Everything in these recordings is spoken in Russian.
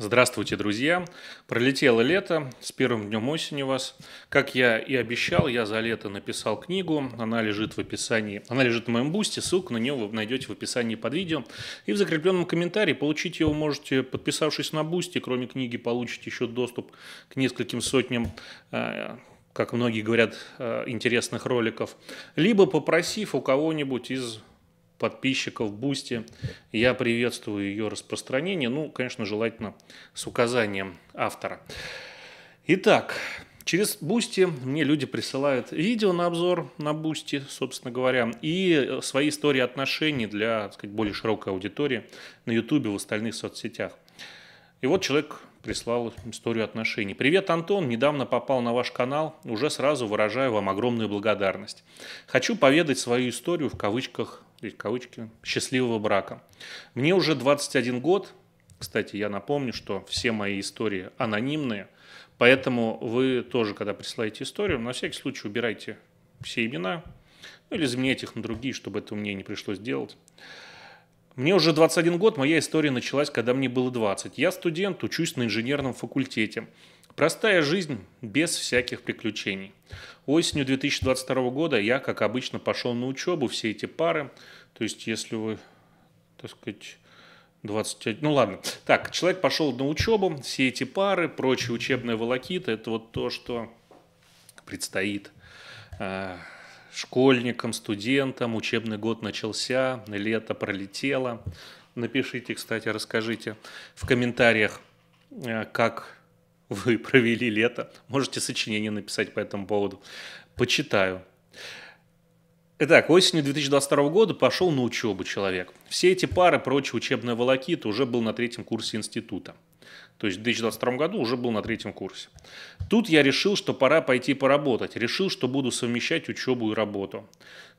Здравствуйте, друзья! Пролетело лето, с первым днем осени вас. Как я и обещал, я за лето написал книгу, она лежит в описании, она лежит в моем бусте, ссылку на нее вы найдете в описании под видео. И в закрепленном комментарии получить ее можете, подписавшись на бусте, кроме книги получите еще доступ к нескольким сотням э, как многие говорят, э, интересных роликов, либо попросив у кого-нибудь из подписчиков Бусти. Я приветствую ее распространение, ну, конечно, желательно с указанием автора. Итак, Через Бусти мне люди присылают видео на обзор на Бусти, собственно говоря, и э, свои истории отношений для так сказать, более широкой аудитории на Ютубе, в остальных соцсетях. И вот человек прислал историю отношений. «Привет, Антон! Недавно попал на ваш канал. Уже сразу выражаю вам огромную благодарность. Хочу поведать свою историю в кавычках здесь кавычки, счастливого брака. Мне уже 21 год, кстати, я напомню, что все мои истории анонимные, поэтому вы тоже, когда присылаете историю, на всякий случай убирайте все имена, ну, или заменяйте их на другие, чтобы этого мне не пришлось делать. Мне уже 21 год, моя история началась, когда мне было 20. Я студент, учусь на инженерном факультете. Простая жизнь без всяких приключений. Осенью 2022 года я, как обычно, пошел на учебу, все эти пары. То есть, если вы, так сказать, 21, ну ладно. Так, человек пошел на учебу, все эти пары, прочие учебные волокиты, это вот то, что предстоит э, школьникам, студентам. Учебный год начался, лето пролетело. Напишите, кстати, расскажите в комментариях, э, как вы провели лето. Можете сочинение написать по этому поводу. Почитаю. Итак, осенью 2022 года пошел на учебу человек. Все эти пары, прочие учебная волокита уже был на третьем курсе института. То есть в 2022 году уже был на третьем курсе. Тут я решил, что пора пойти поработать. Решил, что буду совмещать учебу и работу.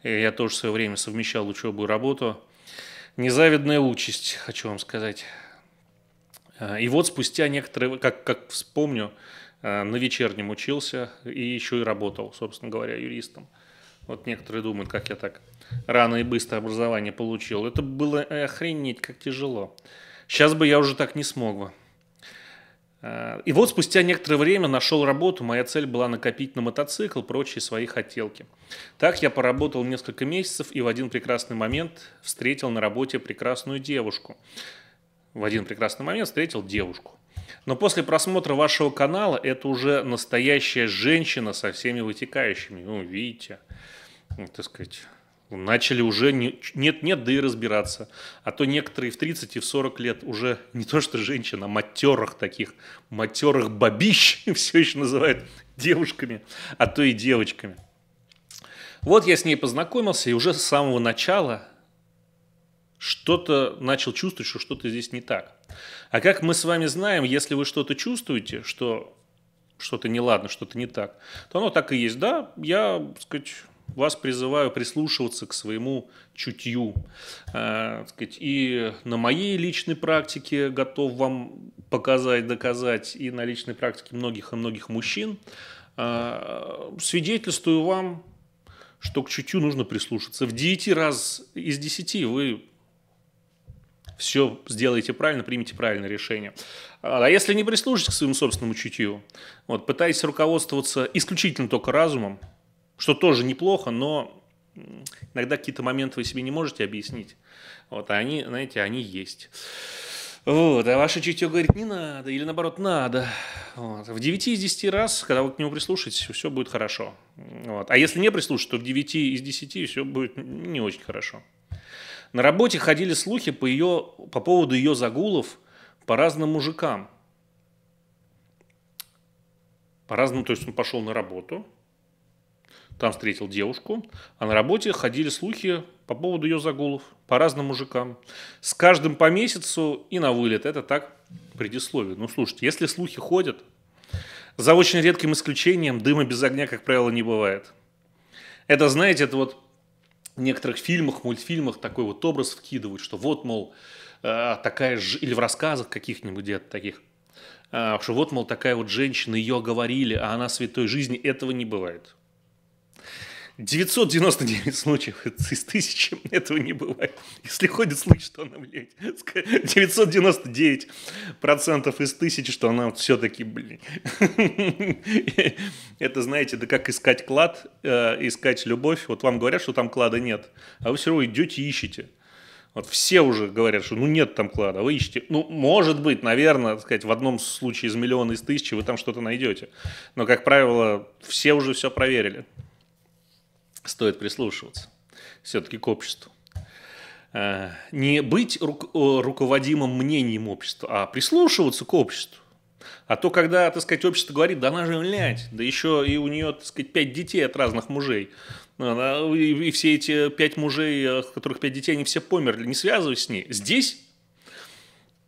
Э, я тоже в свое время совмещал учебу и работу. Незавидная участь, хочу вам сказать. А, и вот спустя некоторые, как, как вспомню, а, на вечернем учился и еще и работал, собственно говоря, юристом. Вот некоторые думают, как я так рано и быстро образование получил. Это было э, охренеть, как тяжело. Сейчас бы я уже так не смог бы. А, и вот спустя некоторое время нашел работу, моя цель была накопить на мотоцикл прочие свои хотелки. Так я поработал несколько месяцев и в один прекрасный момент встретил на работе прекрасную девушку, в один прекрасный момент встретил девушку. Но после просмотра вашего канала это уже настоящая женщина со всеми вытекающими. Ну, видите, ну, так сказать, начали уже нет-нет, да и разбираться. А то некоторые в 30 и в 40 лет уже не то что женщина, а матерых таких, матерых бабищ все еще называют девушками, а то и девочками. Вот я с ней познакомился, и уже с самого начала что-то начал чувствовать, что что-то здесь не так. А как мы с вами знаем, если вы что-то чувствуете, что что-то неладно, что-то не так, то оно так и есть. Да, я, так сказать, вас призываю прислушиваться к своему чутью. Э, сказать, и на моей личной практике готов вам показать, доказать, и на личной практике многих и многих мужчин э, свидетельствую вам, что к чутью нужно прислушаться. В 9 раз из 10 вы все сделаете правильно, примите правильное решение. А если не прислушайтесь к своему собственному чутью, вот, пытаясь руководствоваться исключительно только разумом, что тоже неплохо, но иногда какие-то моменты вы себе не можете объяснить. Вот, а они, знаете, они есть. Вот, а ваше чутье говорит, не надо, или наоборот, надо. Вот. В 9 из 10 раз, когда вы к нему прислушаетесь, все будет хорошо. Вот. А если не прислушаться, то в 9 из 10 все будет не очень хорошо. На работе ходили слухи по, ее, по поводу ее загулов по разным мужикам. По разному, то есть он пошел на работу, там встретил девушку, а на работе ходили слухи по поводу ее загулов по разным мужикам. С каждым по месяцу и на вылет. Это так предисловие. Ну, слушайте, если слухи ходят, за очень редким исключением дыма без огня, как правило, не бывает. Это, знаете, это вот в некоторых фильмах, мультфильмах такой вот образ вкидывают, что вот, мол, э, такая же, или в рассказах каких-нибудь где-то таких, э, что вот, мол, такая вот женщина, ее говорили, а она святой жизни, этого не бывает. 999 случаев из тысячи этого не бывает. Если ходит слух, что она, блядь, 999% процентов из тысячи, что она все-таки, блин. Это, знаете, да как искать клад, э, искать любовь. Вот вам говорят, что там клада нет, а вы все равно идете ищете. Вот все уже говорят, что ну нет там клада, вы ищете. Ну, может быть, наверное, так сказать, в одном случае из миллиона из тысячи вы там что-то найдете. Но, как правило, все уже все проверили стоит прислушиваться все-таки к обществу. Э, не быть ру- руководимым мнением общества, а прислушиваться к обществу. А то, когда, так сказать, общество говорит, да она же, блядь, да еще и у нее, так сказать, пять детей от разных мужей, ну, и все эти пять мужей, у которых пять детей, они все померли, не связываясь с ней. Здесь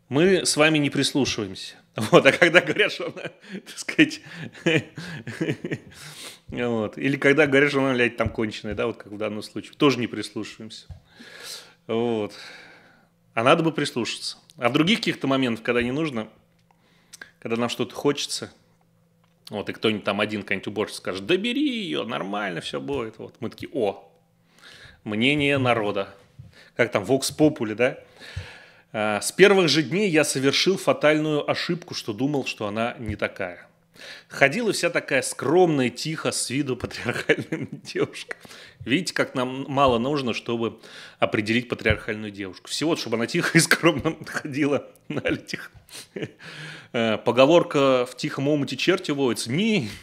мы с вами не прислушиваемся. Вот, а когда говорят, что она, так сказать, Вот. Или когда говорят, что она, блядь, там конченая, да, вот как в данном случае. Тоже не прислушиваемся. Вот. А надо бы прислушаться. А в других каких-то моментах, когда не нужно, когда нам что-то хочется, вот, и кто-нибудь там один, какой-нибудь уборщик скажет, да бери ее, нормально все будет. Вот, мы такие, о, мнение народа. Как там, вокс попули, да? А, С первых же дней я совершил фатальную ошибку, что думал, что она не такая. Ходила вся такая скромная, тихо, с виду патриархальная девушка. Видите, как нам мало нужно, чтобы определить патриархальную девушку. Всего, чтобы она тихо и скромно ходила на этих. Э, поговорка «в тихом омуте черти воются» не,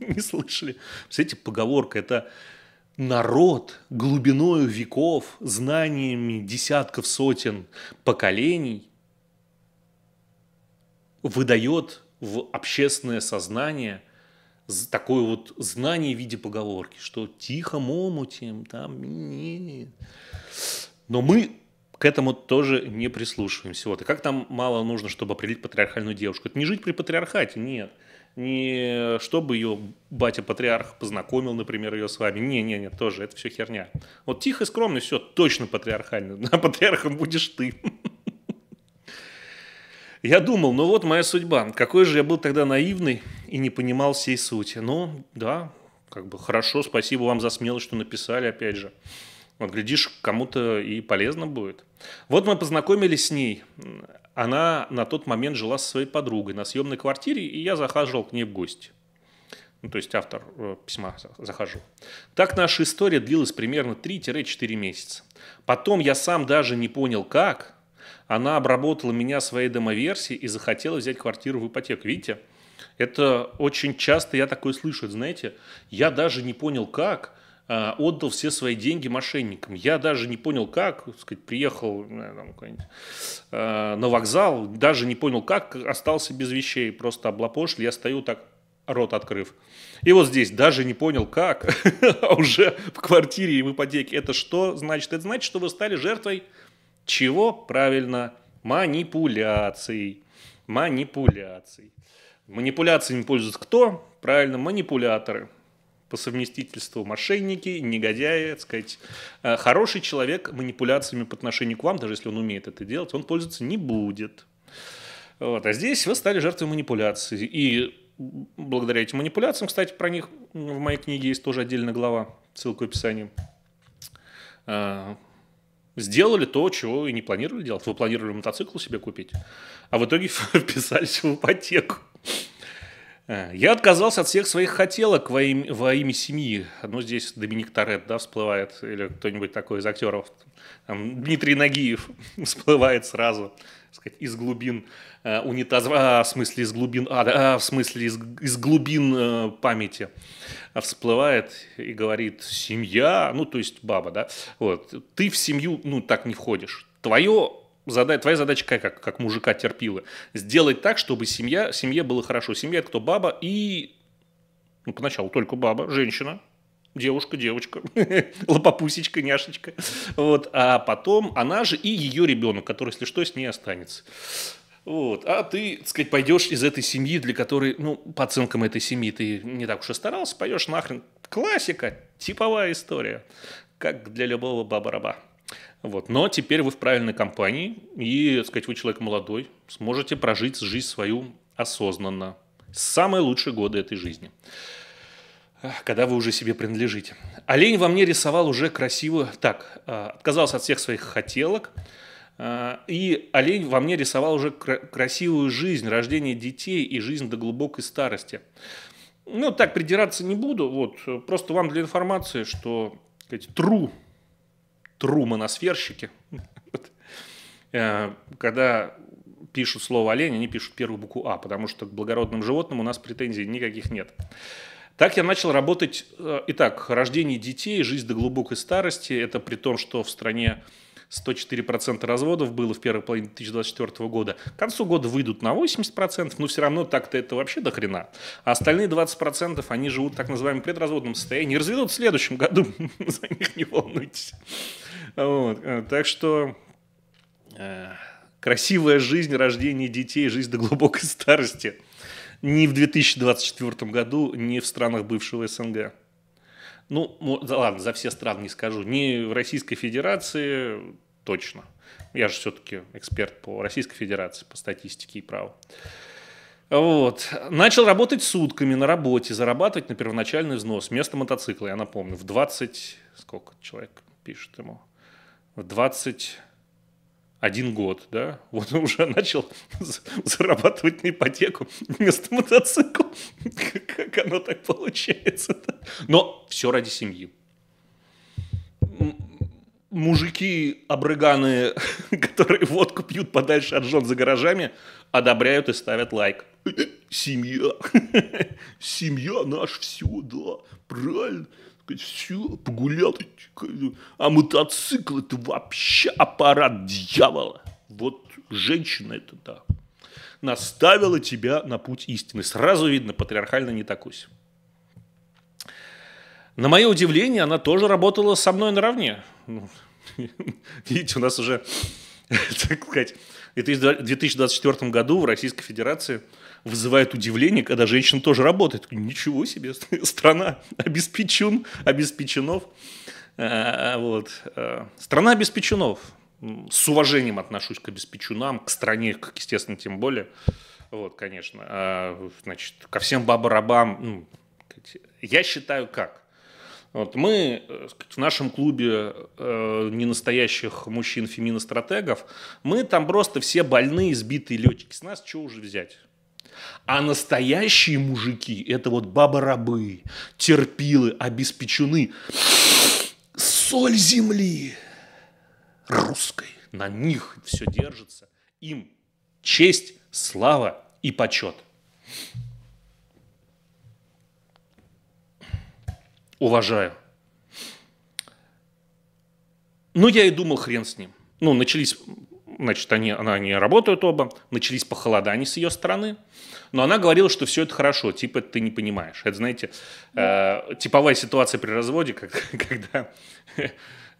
не слышали. Представляете, поговорка – это народ глубиною веков, знаниями десятков сотен поколений выдает в общественное сознание такое вот знание в виде поговорки, что тихо момутим, ну, там... Не -не Но мы к этому тоже не прислушиваемся. Вот. И как там мало нужно, чтобы определить патриархальную девушку? Это не жить при патриархате, нет. Не чтобы ее батя-патриарх познакомил, например, ее с вами. Не-не-не, тоже, это все херня. Вот тихо и скромно, все, точно патриархально. на патриархом будешь ты. Я думал, ну вот моя судьба. Какой же я был тогда наивный и не понимал всей сути. Ну, да, как бы хорошо, спасибо вам за смелость, что написали, опять же. Вот, глядишь, кому-то и полезно будет. Вот мы познакомились с ней. Она на тот момент жила со своей подругой на съемной квартире, и я захаживал к ней в гости. Ну, то есть автор э, письма захожу. Так наша история длилась примерно 3-4 месяца. Потом я сам даже не понял как, она обработала меня своей домоверсией и захотела взять квартиру в ипотеку. Видите? Это очень часто я такое слышу, знаете, я даже не понял как, а, отдал все свои деньги мошенникам. Я даже не понял, как, так сказать, приехал там, э, на вокзал, даже не понял, как, остался без вещей, просто облапошили, я стою так, рот открыв. И вот здесь даже не понял, как, а уже в квартире и в ипотеке. Это что значит? Это значит, что вы стали жертвой чего? Правильно, манипуляций. Манипуляций. Манипуляциями пользуются кто? Правильно, манипуляторы. По совместительству мошенники, негодяи, так сказать. Э, хороший человек манипуляциями по отношению к вам, даже если он умеет это делать, он пользоваться не будет. Вот. А здесь вы стали жертвой манипуляций. И благодаря этим манипуляциям, кстати, про них в моей книге есть тоже отдельная глава, ссылка в описании. Э, сделали то, чего и не планировали делать. Вы планировали мотоцикл себе купить, а в итоге вписались в ипотеку. Э, я отказался от всех своих хотелок во имя, во имя семьи. Ну, здесь Доминик Торетт, да, всплывает, или кто-нибудь такой из актеров. Там Дмитрий Нагиев всплывает сразу сказать, из глубин э, унитаза, а, в смысле из глубин ада, а, в смысле из, из глубин э, памяти всплывает и говорит «семья», ну, то есть баба, да, вот, ты в семью, ну, так не входишь. Твое Задай, твоя задача какая, как, как мужика терпила? Сделать так, чтобы семья, семье было хорошо. Семья – это кто? Баба и, ну, поначалу только баба, женщина, девушка, девочка, лопопусечка, няшечка. Вот. А потом она же и ее ребенок, который, если что, с ней останется. Вот. А ты, так сказать, пойдешь из этой семьи, для которой, ну, по оценкам этой семьи ты не так уж и старался, пойдешь нахрен. Классика, типовая история, как для любого баба-раба. Вот. Но теперь вы в правильной компании, и, так сказать, вы человек молодой, сможете прожить жизнь свою осознанно. Самые лучшие годы этой жизни когда вы уже себе принадлежите. Олень во мне рисовал уже красивую... Так, а, отказался от всех своих хотелок, а, и олень во мне рисовал уже красивую жизнь, рождение детей и жизнь до глубокой старости. Ну, так придираться не буду, вот, просто вам для информации, что, сказать, тру, тру моносферщики, э, когда пишут слово олень, они пишут первую букву А, потому что к благородным животным у нас претензий никаких нет. Так я начал работать. Э, итак, рождение детей, жизнь до глубокой старости. Это при том, что в стране 104% разводов было в первой половине 2024 года. К концу года выйдут на 80%, но все равно так-то это вообще до хрена. А остальные 20% они живут в так называемом предразводном состоянии разведут в следующем году. За них не волнуйтесь. Э, так что э, красивая жизнь, рождение детей, жизнь до глубокой старости – ни в 2024 году, ни в странах бывшего СНГ. Ну, ладно, за все страны не скажу. Ни в Российской Федерации точно. Я же все-таки эксперт по Российской Федерации, по статистике и праву. Вот. Начал работать сутками на работе, зарабатывать на первоначальный взнос. Место мотоцикла, я напомню, в 20... Сколько человек пишет ему? В 20 один год, да, вот он уже начал зарабатывать на ипотеку вместо мотоцикла. Как оно так получается? Но все ради семьи. Мужики, обрыганы, которые водку пьют подальше от жен за гаражами, одобряют и ставят лайк. Семья. Семья наш все, да. Правильно все, погулял. А мотоцикл это вообще аппарат дьявола. Вот женщина это да. Наставила тебя на путь истины. Сразу видно, патриархально не такусь. На мое удивление, она тоже работала со мной наравне. Ну, видите, у нас уже, так сказать, в 2024 году в Российской Федерации – вызывает удивление, когда женщина тоже работает. Ничего себе, страна обеспечен, обеспеченов. Э, вот. Э, страна обеспеченов. С уважением отношусь к обеспеченам, к стране, как, естественно, тем более. Вот, конечно. Э, значит, ко всем бабарабам. Ну, я считаю, как? Вот мы в нашем клубе э, ненастоящих мужчин-феминостратегов, мы там просто все больные, сбитые летчики. С нас что уже взять? А настоящие мужики – это вот баба-рабы, терпилы, обеспечены. Соль земли русской. На них все держится. Им честь, слава и почет. Уважаю. Ну, я и думал, хрен с ним. Ну, начались значит, они, она, они работают оба, начались похолодания с ее стороны, но она говорила, что все это хорошо, типа ты не понимаешь. Это, знаете, э, типовая ситуация при разводе, как, когда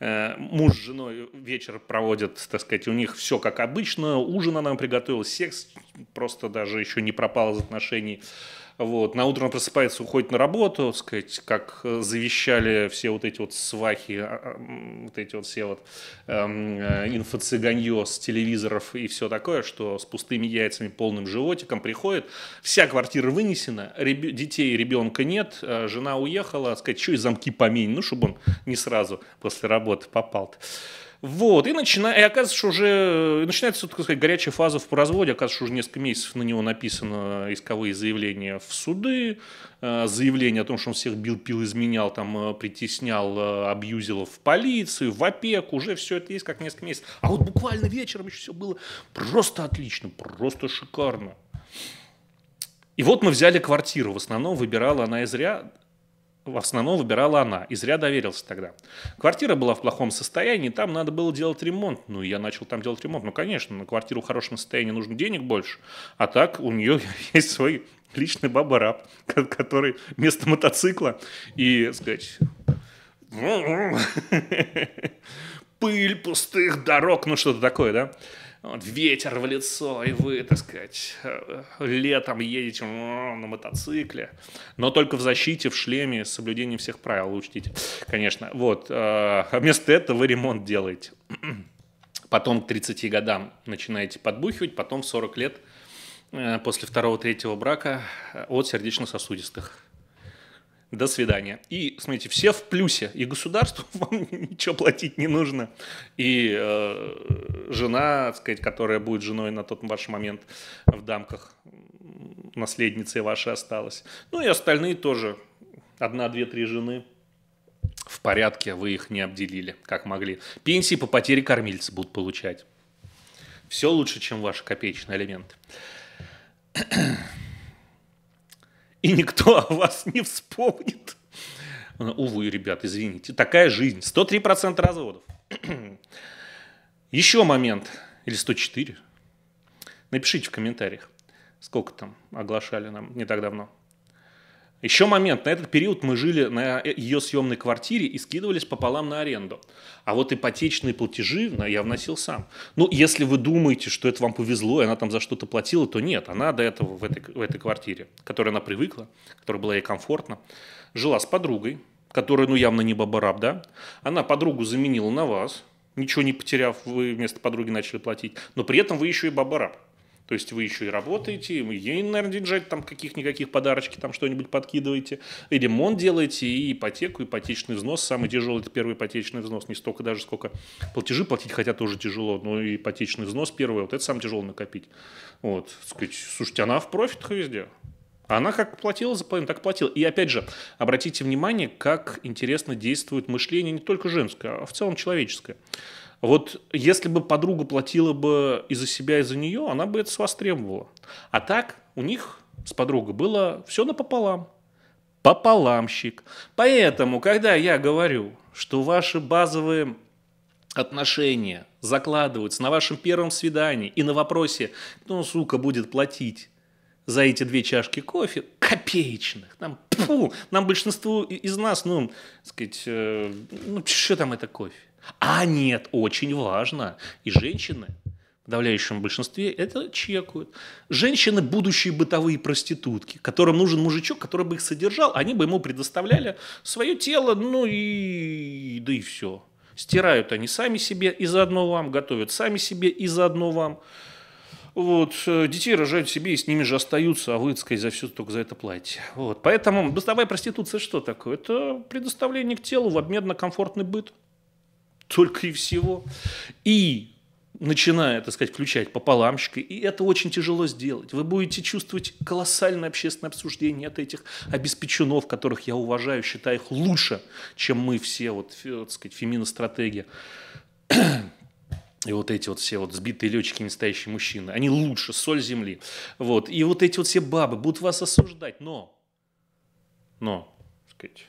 э, муж с женой вечер проводят, так сказать, у них все как обычно, ужин она нам приготовила, секс просто даже еще не пропал из отношений, вот. На утро он просыпается, уходит на работу, сказать, как э, завещали все вот эти вот свахи, а, а, вот эти вот все вот эм, э, инфо-цыганье с телевизоров и все такое, что с пустыми яйцами, полным животиком приходит. Вся квартира вынесена, реб... детей, ребенка нет, э, жена уехала, сказать, что и замки поменьше, ну, чтобы он не сразу после работы попал. -то. Вот, и, начина... и оказывается, уже э, начинается, так сказать, горячая фаза в разводе. Оказывается, уже несколько месяцев на него написано исковые заявления в суды, э, заявление о том, что он всех бил, пил, изменял, там, э, притеснял, абьюзил в полицию, в опек уже все это есть как несколько месяцев. А вот буквально вечером еще все было просто отлично, просто шикарно. И вот мы взяли квартиру. В основном выбирала она из ря в основном выбирала она, и зря доверился тогда. Квартира была в плохом состоянии, там надо было делать ремонт. Ну, я начал там делать ремонт. Ну, конечно, на квартиру в хорошем состоянии нужно денег больше, а так у нее есть свой личный баба-раб, который вместо мотоцикла и, сказать, пыль пустых дорог, ну что-то такое, да? вот, ветер в лицо, и вы, так сказать, э, летом едете на мотоцикле, но только в защите, в шлеме, с соблюдением всех правил учтите, конечно. Вот, э, а вместо этого вы ремонт делаете. Потом к 30 годам начинаете подбухивать, потом в 40 лет э, после второго-третьего брака от сердечно-сосудистых до свидания. И, смотрите, все в плюсе, и государству вам ничего платить не нужно. И э, жена, так сказать, которая будет женой на тот ваш момент в дамках, наследницей вашей осталась. Ну и остальные тоже, одна, две, три жены, в порядке, вы их не обделили, как могли. Пенсии по потере кормильца будут получать. Все лучше, чем ваши копеечные элементы. и никто о вас не вспомнит. Увы, ребят, извините, такая жизнь. 103% разводов. Еще момент, или 104. Напишите в комментариях, сколько там оглашали нам не так давно. Еще момент. На этот период мы жили на ее съемной квартире и скидывались пополам на аренду. А вот ипотечные платежи ну, я вносил сам. Ну, если вы думаете, что это вам повезло, и она там за что-то платила, то нет. Она до этого в этой, в этой квартире, которой она привыкла, которая была ей комфортно, жила с подругой, которая, ну, явно не бабараб, да? Она подругу заменила на вас, ничего не потеряв, вы вместо подруги начали платить. Но при этом вы еще и бабараб. То есть вы еще и работаете, и ей, наверное, держать там каких-никаких подарочки, там что-нибудь подкидываете, и ремонт делаете, и ипотеку, ипотечный взнос. Самый тяжелый – это первый ипотечный взнос. Не столько даже, сколько платежи платить, хотя тоже тяжело, но ипотечный взнос первый, вот это самое тяжелое накопить. Вот, сказать, слушайте, она в профитах везде. Она как платила за половину, так платила. И опять же, обратите внимание, как интересно действует мышление не только женское, а в целом человеческое. Вот если бы подруга платила бы из-за себя, и за нее, она бы это с вас требовала. А так у них с подругой было все напополам. Пополамщик. Поэтому, когда я говорю, что ваши базовые отношения закладываются на вашем первом свидании и на вопросе, ну, сука, будет платить за эти две чашки кофе, копеечных, там, пфу, нам большинству из нас, ну, сказать, э, ну, что там это кофе? А нет, очень важно. И женщины в давляющем большинстве это чекают. Женщины – будущие бытовые проститутки, которым нужен мужичок, который бы их содержал, они бы ему предоставляли свое тело, ну и да и все. Стирают они сами себе и заодно вам, готовят сами себе и заодно вам. Вот, э, детей рожают себе и с ними же остаются, а вы, так сказать, за все только за это платите. Вот, поэтому бытовая проституция что такое? Это предоставление к телу в обмен на комфортный быт – только и всего. И начиная, так сказать, включать пополамщика, и это очень тяжело сделать. Вы будете чувствовать колоссальное общественное обсуждение от этих обеспеченов, которых я уважаю, считаю их лучше, чем мы все, вот, так сказать, феминостратегия. И вот эти вот все вот сбитые летчики, настоящие мужчины, они лучше, соль земли. Вот. И вот эти вот все бабы будут вас осуждать, но, но, так сказать,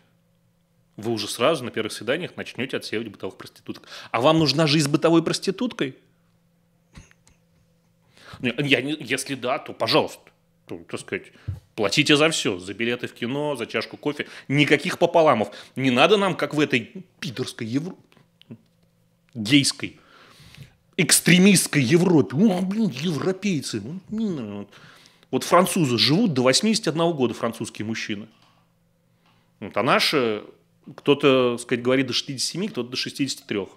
вы уже сразу на первых свиданиях начнете отсеивать бытовых проституток. А вам нужна жизнь с бытовой проституткой? Ну, я, если да, то пожалуйста. То, так сказать, платите за все, за билеты в кино, за чашку кофе. Никаких пополамов. Не надо нам, как в этой пидорской Европе, гейской, экстремистской Европе. ух, блин, европейцы. Ну, вот французы живут до 81 года, французские мужчины. Вот, а наши кто-то, сказать, говорит до 67, кто-то до 63.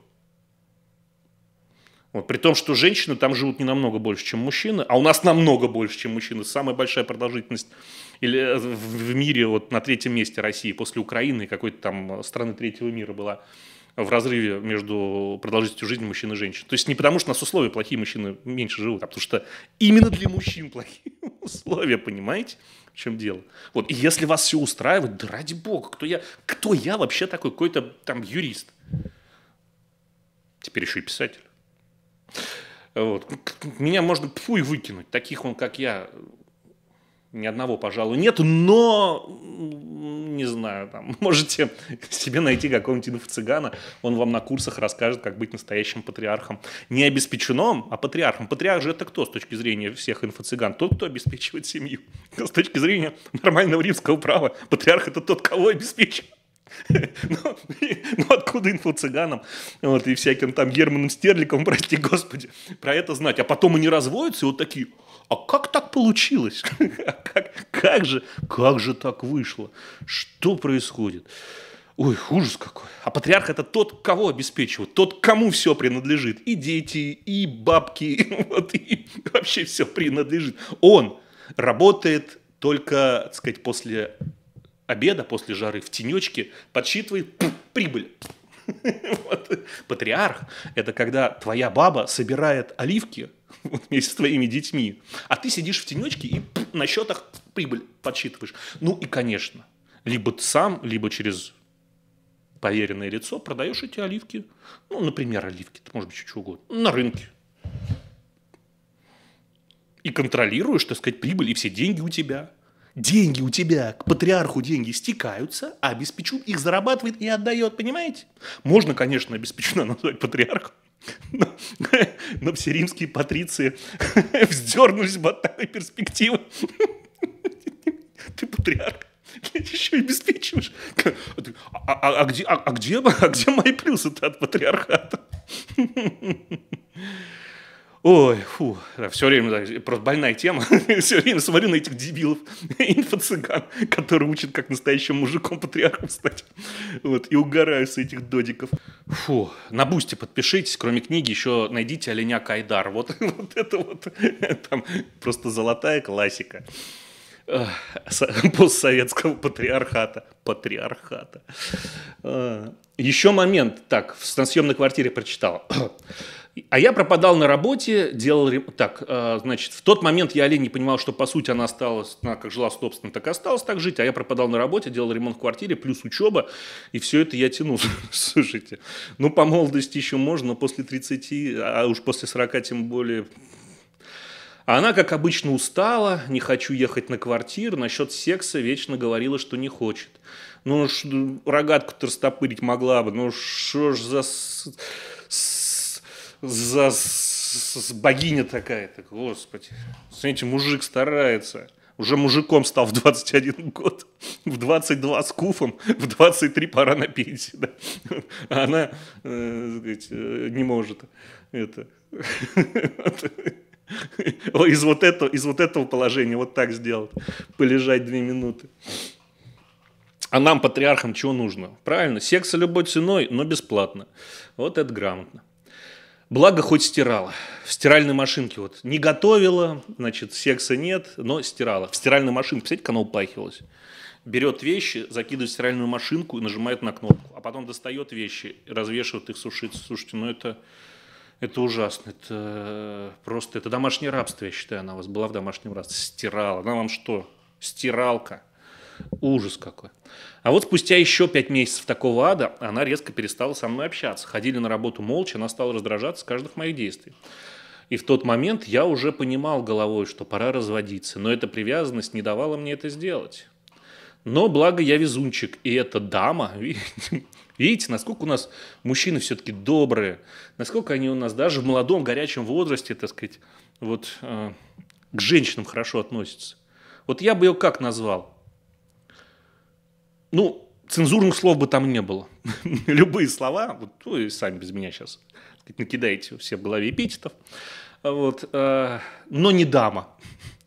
Вот, при том, что женщины там живут не намного больше, чем мужчины, а у нас намного больше, чем мужчины. Самая большая продолжительность или э, в мире вот на третьем месте России после Украины какой-то там страны третьего мира была в разрыве между продолжительностью жизни мужчин и женщин. То есть не потому, что у нас условия плохие, мужчины меньше живут, а потому что именно для мужчин плохие условия, понимаете? В чем дело? Вот, и если вас все устраивает, да ради бога, кто я, кто я вообще такой, какой-то там юрист? Теперь еще и писатель. Вот. Меня можно пфу и выкинуть, таких он, как я, ни одного, пожалуй, нет, но, не знаю, там, можете себе найти какого-нибудь инфо-цыгана, он вам на курсах расскажет, как быть настоящим патриархом. Не обеспеченным, а патриархом. Патриарх же это кто с точки зрения всех инфо-цыган? Тот, кто обеспечивает семью. С точки зрения нормального римского права, патриарх это тот, кого обеспечивает. Ну, ну откуда инфо-цыганам вот, и всяким там Германом Стерликом, прости господи, про это знать? А потом они разводятся и вот такие – а как так получилось? как, как, же, как же так вышло? Что происходит? Ой, ужас какой. А патриарх это тот, кого обеспечивают, тот, кому все принадлежит. И дети, и бабки, и, вот, и вообще все принадлежит. Он работает только, так сказать, после обеда, после жары в тенечке, подсчитывает пух, прибыль. Патриарх – это когда твоя баба собирает оливки вместе с твоими детьми, а ты сидишь в тенечке и на счетах прибыль подсчитываешь. Ну и, конечно, либо ты сам, либо через поверенное лицо продаешь эти оливки. Ну, например, оливки, это может быть что угодно, на рынке. И контролируешь, так сказать, прибыль, и все деньги у тебя – деньги у тебя, к патриарху деньги стекаются, а обеспечу их зарабатывает и отдает, понимаете? Можно, конечно, обеспечено назвать патриархом, но, но все римские патриции вздернулись бы от такой перспективы. Ты патриарх. А ты Еще обеспечиваешь. А, а, а, где, а, а, где, а где мои плюсы от патриархата? Ой, фу, да, все время, да, просто больная тема. все время смотрю на этих дебилов, инфо-цыган, которые учат как настоящим мужиком патриархом стать. Вот, и угораю с этих додиков. Фу, на бусте подпишитесь, кроме книги еще найдите Оленя Кайдар. Вот, вот это вот, там просто золотая классика постсоветского патриархата. Патриархата. А, еще момент, так, на съемной квартире прочитал. А я пропадал на работе, делал так, э, значит, в тот момент я олень не понимал, что по сути она осталась, она как жила собственно, так и осталась так жить, а я пропадал на работе, делал ремонт в квартире, плюс учеба, и все это я тянул. Слушайте, ну по молодости еще можно, но после 30, а уж после 40 тем более, а она, как обычно, устала, не хочу ехать на квартиру, насчет секса вечно говорила, что не хочет. Ну, рогатку-то растопырить могла бы, ну, что ж за за, богиня такая. Так, господи, смотрите, мужик старается. Уже мужиком стал в 21 год, в 22 с куфом, в 23 пора на пенсию. Да? А она, э, сказать, э, не может это. Из вот, этого, из вот этого положения вот так сделать, полежать две минуты. А нам, патриархам, чего нужно? Правильно, секс любой ценой, но бесплатно. Вот это грамотно. Благо хоть стирала. В стиральной машинке вот не готовила, значит, секса нет, но стирала. В стиральной машинке, представляете, как она упахивалась? Берет вещи, закидывает в стиральную машинку и нажимает на кнопку. А потом достает вещи, развешивает их, сушить Слушайте, ну это, это ужасно. Это э, просто, это домашнее рабство, я считаю, она у вас была в домашнем рабстве. Стирала. Она вам что? Стиралка. Ужас какой. А вот спустя еще пять месяцев такого ада она резко перестала со мной общаться. Ходили на работу молча, она стала раздражаться с каждых моих действий. И в тот момент я уже понимал головой, что пора разводиться, но эта привязанность не давала мне это сделать. Но благо я везунчик, и эта дама, видите, насколько у нас мужчины все-таки добрые, насколько они у нас даже в молодом горячем возрасте, так сказать, вот э, к женщинам хорошо относятся. Вот я бы ее как назвал? ну, цензурных слов бы там не было. Любые слова, вот, вы ну, сами без меня сейчас накидаете все в голове эпитетов. А вот, э, но не дама.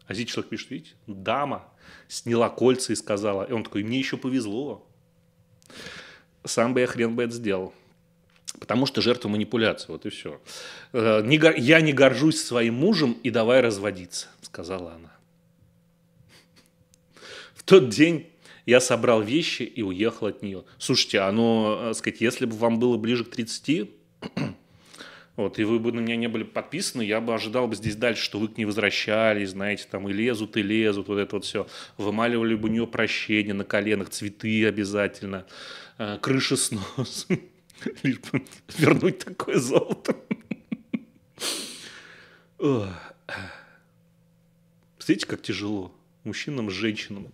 А здесь человек пишет, видите, дама сняла кольца и сказала. И он такой, мне еще повезло. Сам бы я хрен бы это сделал. Потому что жертва манипуляции, вот и все. Э, я не горжусь своим мужем и давай разводиться, сказала она. В тот день я собрал вещи и уехал от нее. Слушайте, оно, э, сказать, если бы вам было ближе к 30, вот, и вы бы на меня не были подписаны, я бы ожидал бы здесь дальше, что вы к ней возвращались, знаете, там и лезут, и лезут, вот это вот все. Вымаливали бы у нее прощение на коленах, цветы обязательно, э, крыши снос, лишь бы вернуть такое золото. Смотрите, как тяжело мужчинам женщинам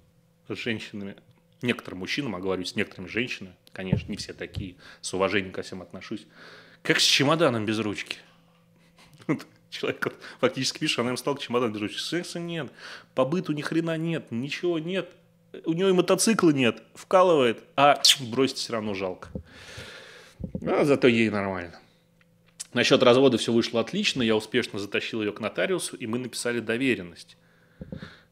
с женщинами, некоторым мужчинам, а говорю с некоторыми женщинами, конечно, не все такие, с уважением ко всем отношусь, как с чемоданом без ручки. Человек вот, фактически, пишет, она им стала чемодан без ручки. Секса нет, по быту ни хрена нет, ничего нет. У нее и мотоцикла нет, вкалывает, а бросить все равно жалко. А зато ей нормально. Насчет развода все вышло отлично, я успешно затащил ее к нотариусу, и мы написали доверенность.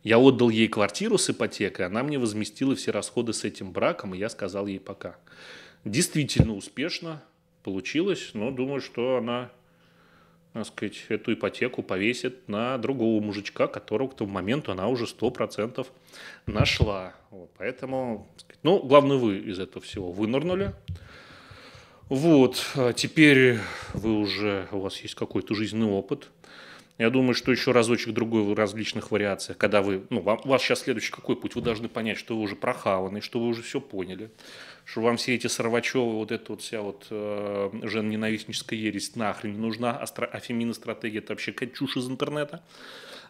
Я отдал ей квартиру с ипотекой, она мне возместила все расходы с этим браком, и я сказал ей пока. Действительно успешно получилось, но думаю, что она, так сказать, эту ипотеку повесит на другого мужичка, которого к тому моменту она уже 100% нашла. Вот, поэтому, сказать, ну, главное, вы из этого всего вынырнули. Вот, а теперь вы уже, у вас есть какой-то жизненный опыт – я думаю, что еще разочек другой в различных вариациях, когда вы, ну, вам, у вас сейчас следующий какой путь, вы должны понять, что вы уже прохаваны, что вы уже все поняли, что вам все эти Сорвачевы, вот эта вот вся вот э, жен ересь нахрен не нужна, астро- афемина стратегия это вообще какая чушь из интернета.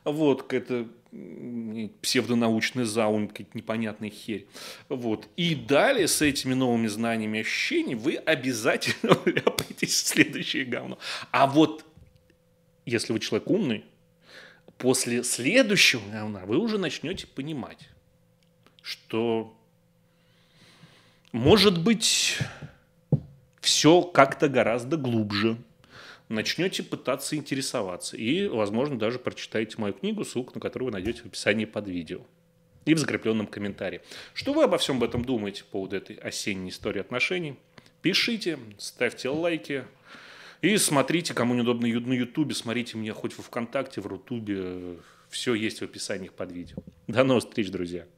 Вот, какая-то псевдонаучная заум, какая-то непонятная херь. Вот. И далее с этими новыми знаниями и ощущениями вы обязательно ляпаетесь в следующее говно. А вот если вы человек умный, после следующего говна вы уже начнете понимать, что может быть все как-то гораздо глубже. Начнете пытаться интересоваться. И, возможно, даже прочитаете мою книгу, ссылку на которую вы найдете в описании под видео и в закрепленном комментарии. Что вы обо всем этом думаете по поводу этой осенней истории отношений? Пишите, ставьте лайки, и смотрите, кому неудобно на Ютубе, смотрите меня хоть в Вконтакте, в Рутубе. Все есть в описании под видео. До новых встреч, друзья.